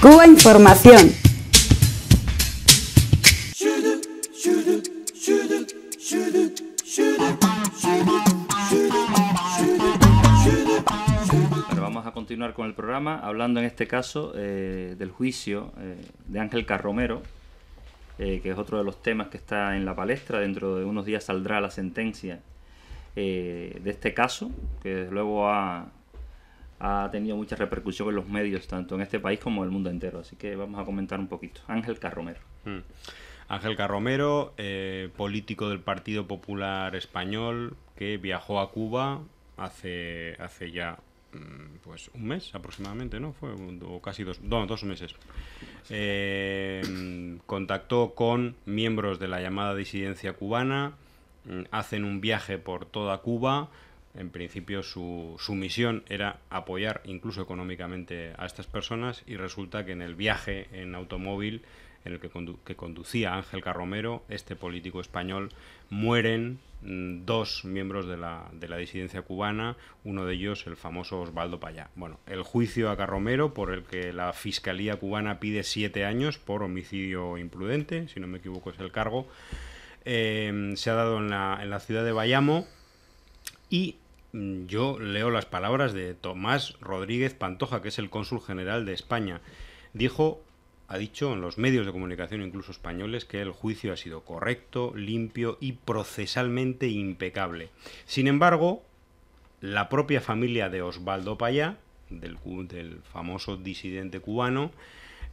Cuba Información. vamos a continuar con el programa hablando en este caso eh, del juicio eh, de Ángel Carromero, eh, que es otro de los temas que está en la palestra. Dentro de unos días saldrá la sentencia de este caso, que desde luego ha, ha tenido mucha repercusión en los medios, tanto en este país como en el mundo entero. Así que vamos a comentar un poquito. Ángel Carromero. Hmm. Ángel Carromero, eh, político del Partido Popular Español, que viajó a Cuba hace, hace ya mm, pues un mes aproximadamente, ¿no? Fue o casi dos, dos meses. Eh, contactó con miembros de la llamada disidencia cubana, mm, hacen un viaje por toda Cuba en principio su, su misión era apoyar incluso económicamente a estas personas y resulta que en el viaje en automóvil en el que, conducía Ángel Carromero, este político español, mueren mm, dos miembros de la, disidencia cubana, uno de ellos el famoso Osvaldo Payá. Bueno, el juicio a Carromero, por el que la Fiscalía cubana pide siete años por homicidio imprudente, si no me equivoco es el cargo, eh, se ha dado en la, en la ciudad de Bayamo y Mm, yo leo las palabras de Tomás Rodríguez Pantoja, que es el cónsul general de España. Dijo, ha dicho en los medios de comunicación, incluso españoles, que el juicio ha sido correcto, limpio y procesalmente impecable. Sin embargo, la propia familia de Osvaldo Payá, del, del famoso disidente cubano,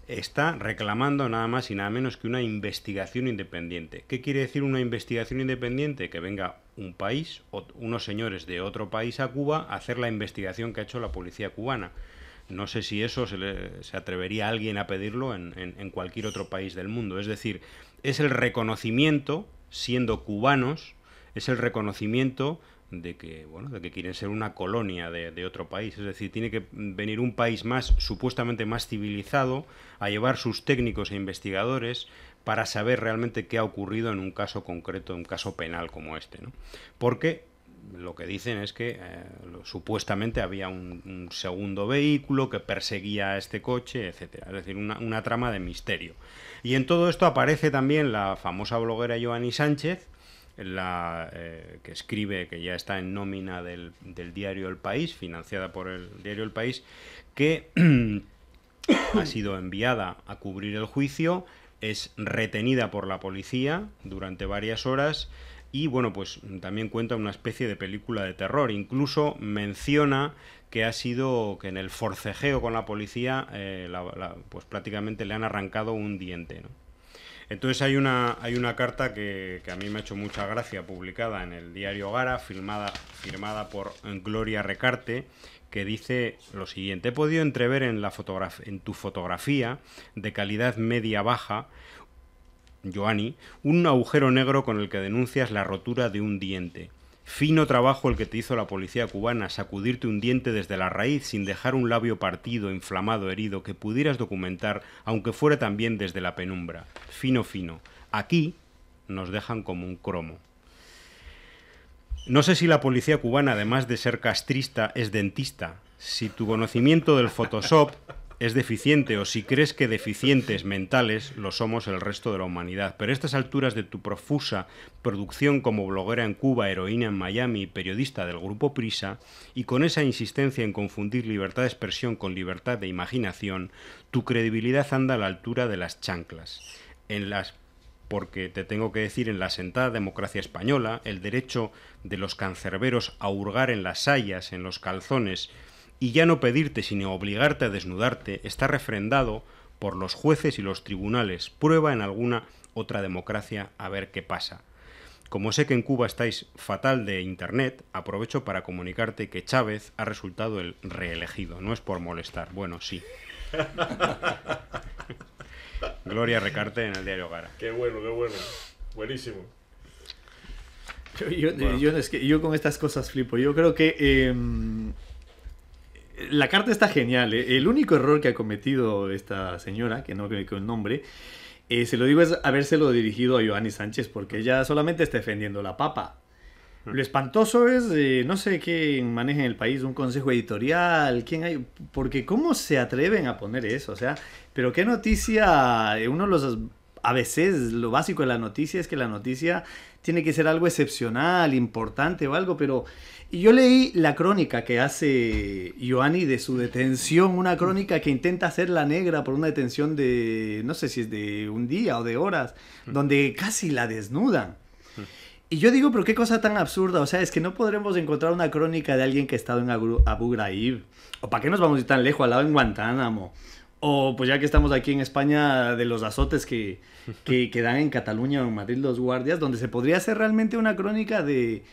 está reclamando nada más y nada menos que una investigación independiente. ¿Qué quiere decir una investigación independiente? Que venga un país, unos señores de otro país a Cuba, hacer la investigación que ha hecho la policía cubana. No sé si eso se, atrevería a alguien a pedirlo en, cualquier otro país del mundo. Es decir, es el reconocimiento, siendo cubanos, es el reconocimiento de que bueno de que quieren ser una colonia de, de, otro país es decir tiene que venir un país más supuestamente más civilizado a llevar sus técnicos e investigadores para saber realmente qué ha ocurrido en un caso concreto, en un caso penal como este. Porque lo que dicen es que eh, supuestamente había un, segundo vehículo que perseguía a este coche, etcétera. Es decir, una, trama de misterio. Y en todo esto aparece también la famosa bloguera Joanny Sánchez, la, eh, que escribe, que ya está en nómina del, diario El País, financiada por el diario El País, que ha sido enviada a cubrir el juicio es retenida por la policía durante varias horas y bueno, pues también cuenta una especie de película de terror. Incluso menciona que ha sido que en el forcejeo con la policía, eh, pues prácticamente le han arrancado un diente. ¿no? Entonces hay una, hay una carta que, a mí me ha hecho mucha gracia, publicada en el diario Gara, firmada por Gloria Recarte, que dice lo siguiente. He podido entrever en, la en tu fotografía de calidad media-baja, Joani, un agujero negro con el que denuncias la rotura de un diente. Fino trabajo el que te hizo la policía cubana, sacudirte un diente desde la raíz sin dejar un labio partido, inflamado, herido, que pudieras documentar, aunque fuera también desde la penumbra. Fino, fino. Aquí nos dejan como un cromo. No sé si la policía cubana, además de ser castrista, es dentista. Si tu conocimiento del Photoshop es deficiente o si crees que deficientes mentales lo somos el resto de la humanidad. Pero a estas alturas de tu profusa producción como bloguera en Cuba, heroína en Miami periodista del grupo Prisa, y con esa insistencia en confundir libertad de expresión con libertad de imaginación, tu credibilidad anda a la altura de las chanclas. En las porque te tengo que decir en la sentada democracia española, el derecho de los cancerberos a hurgar en las sayas, en los calzones, y ya no pedirte sino obligarte a desnudarte, está refrendado por los jueces y los tribunales. Prueba en alguna otra democracia a ver qué pasa. Como sé que en Cuba estáis fatal de Internet, aprovecho para comunicarte que Chávez ha resultado el reelegido. No es por molestar, bueno, sí. Gloria Recarte en el diario Gara. Qué bueno, qué bueno. Buenísimo. Yo, que yo con estas cosas flipo. Yo creo que em, la carta está genial. Eh. El único error que ha cometido esta señora, que no creo que un nombre, eh, se lo digo es habérselo dirigido a Joanny Sánchez porque ella solamente está defendiendo la papa. Lo espantoso es, no sé quién maneja en el país, un consejo editorial, quién hay, porque cómo se atreven a poner eso, o sea, pero qué noticia, eh, uno los, a veces lo básico de la noticia es que la noticia tiene que ser algo excepcional, importante o algo, pero yo leí la crónica que hace Ioani de su detención, una crónica que intenta hacer la negra por una detención de, no sé si es de un día o de horas, mm. donde casi la desnudan. Mm. Y yo digo, pero qué cosa tan absurda. O sea, es que no podremos encontrar una crónica de alguien que ha estado en Abu Ghraib. ¿O para qué nos vamos a ir tan lejos? Al lado en Guantánamo. O pues ya que estamos aquí en España, de los azotes que, que, que dan en Cataluña o en Madrid los guardias, donde se podría hacer realmente una crónica de,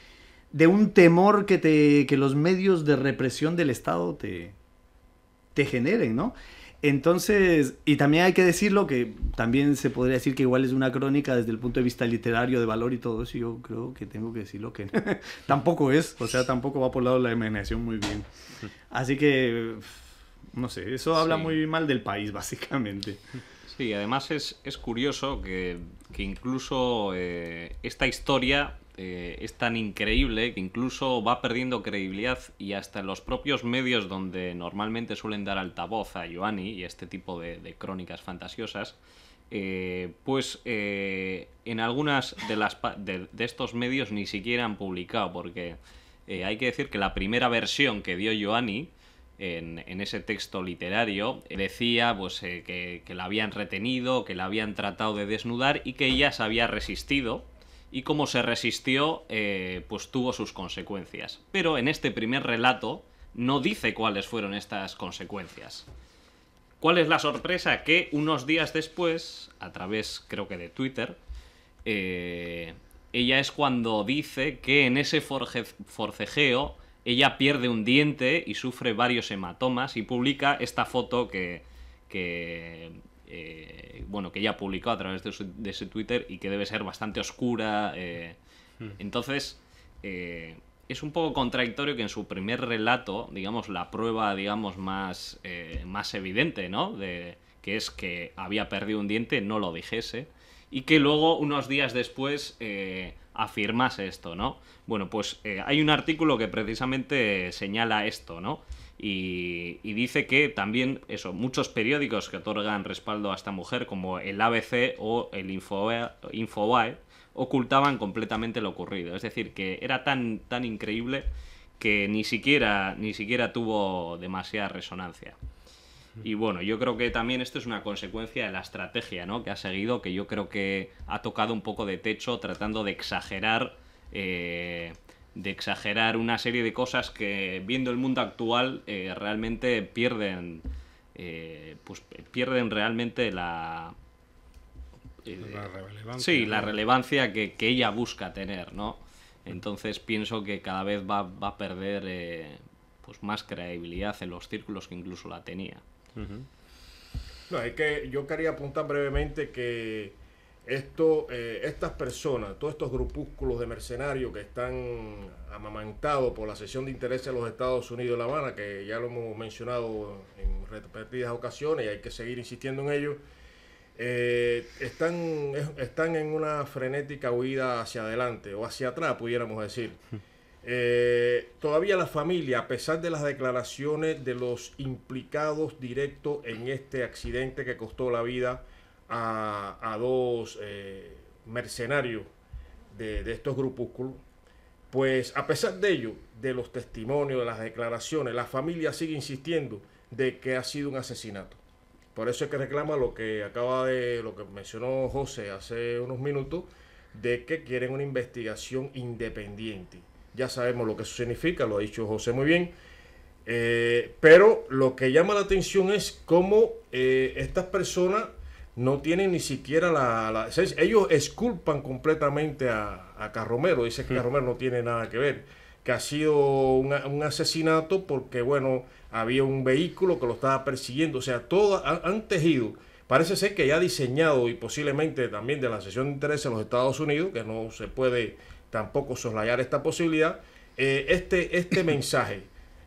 de un temor que, te, que los medios de represión del Estado te, te generen, ¿no? Entonces, y también hay que decirlo que también se podría decir que igual es una crónica desde el punto de vista literario, de valor y todo eso. Yo creo que tengo que decirlo que tampoco es, o sea, tampoco va por el lado de la imaginación muy bien. Así que, no sé, eso habla muy mal del país, básicamente. Sí, además es, curioso que, incluso eh, esta historia eh, es tan increíble que incluso va perdiendo credibilidad y hasta en los propios medios donde normalmente suelen dar altavoz a Joani y este tipo de, crónicas fantasiosas, eh, pues eh, en algunas de, de, estos medios ni siquiera han publicado, porque hay que decir que la primera versión que dio Joanny en, ese texto literario decía pues, que, que, la habían retenido, que la habían tratado de desnudar y que ella se había resistido y cómo se resistió, eh, pues tuvo sus consecuencias. Pero en este primer relato no dice cuáles fueron estas consecuencias. ¿Cuál es la sorpresa? Que unos días después, a través creo que de Twitter, eh, ella es cuando dice que en ese forcejeo ella pierde un diente y sufre varios hematomas y publica esta foto que eh, bueno, que ella publicó a través de, su, Twitter y que debe ser bastante oscura. Eh. Hmm. Entonces, eh, es un poco contradictorio que en su primer relato, digamos, la prueba, digamos, más, más evidente, ¿no? De, que es que había perdido un diente, no lo dijese, y que luego, unos días después, afirmase esto, ¿no? Bueno, pues hay un artículo que precisamente señala esto, ¿no? Y, dice que también, eso, muchos periódicos que otorgan respaldo a esta mujer, como el ABC o el Info ocultaban completamente lo ocurrido. Es decir, que era tan, tan increíble que ni siquiera, ni siquiera tuvo demasiada resonancia. Y bueno, yo creo que también esto es una consecuencia de la estrategia ¿no? que ha seguido, que yo creo que ha tocado un poco de techo tratando de exagerar eh, de exagerar una serie de cosas que viendo el mundo actual eh, realmente pierden eh, pues pierden realmente la eh, la relevancia, sí, la relevancia que, ella busca tener, ¿no? Entonces pienso que cada vez va, a perder pues más credibilidad en los círculos que incluso la tenía. que yo quería apuntar brevemente que esto, eh, estas personas, todos estos grupúsculos de mercenarios que están amamantados por la sesión de intereses de los Estados Unidos de La Habana, que ya lo hemos mencionado en repetidas ocasiones y hay que seguir insistiendo en ello, eh, están, están en una frenética huida hacia adelante o hacia atrás, pudiéramos decir. Eh, todavía la familia, a pesar de las declaraciones de los implicados directos en este accidente que costó la vida, a, dos eh, mercenarios de, estos grupúsculos, pues a pesar de ello, de los testimonios, de las declaraciones, la familia sigue insistiendo de que ha sido un asesinato. Por eso es que reclama lo que acaba de, lo que mencionó José hace unos minutos, de que quieren una investigación independiente. Ya sabemos lo que eso significa, lo ha dicho José muy bien. Eh, pero lo que llama la atención es cómo eh, estas personas no tienen ni siquiera la... ellos esculpan completamente a, Carromero, dice que Carromero no tiene nada que ver, que ha sido un, asesinato porque, bueno, había un vehículo que lo estaba persiguiendo, o sea, todo han, tejido. Parece ser que ya diseñado y posiblemente también de la sesión de interés en los Estados Unidos, que no se puede tampoco soslayar esta posibilidad, eh, este, este mensaje.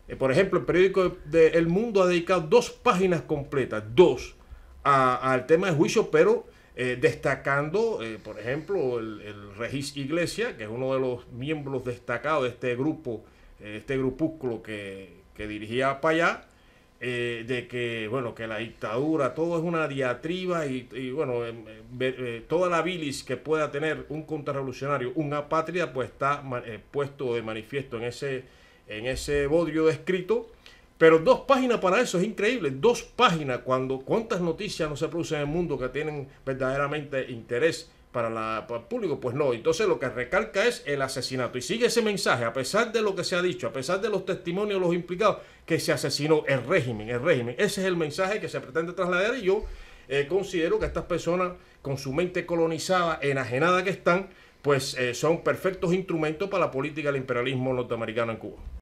Eh, por ejemplo, el periódico de El Mundo ha dedicado dos páginas completas, dos, al tema de juicio, pero eh, destacando, eh, por ejemplo, el, Regis Iglesia, que es uno de los miembros destacados de este grupo, eh, este grupúsculo que, dirigía para allá, de que, bueno, que la dictadura, todo es una diatriba y, bueno, toda la bilis que pueda tener un contrarrevolucionario, una patria, pues está puesto de manifiesto en ese, en ese bodrio descrito, pero dos páginas para eso es increíble. Dos páginas cuando cuántas noticias no se producen en el mundo que tienen verdaderamente interés para, la, el público. Pues no. Entonces lo que recalca es el asesinato. Y sigue ese mensaje, a pesar de lo que se ha dicho, a pesar de los testimonios de los implicados, que se asesinó el régimen, el régimen. Ese es el mensaje que se pretende trasladar y yo eh, considero que estas personas, con su mente colonizada, enajenada que están, pues eh, son perfectos instrumentos para la política del imperialismo norteamericano en Cuba.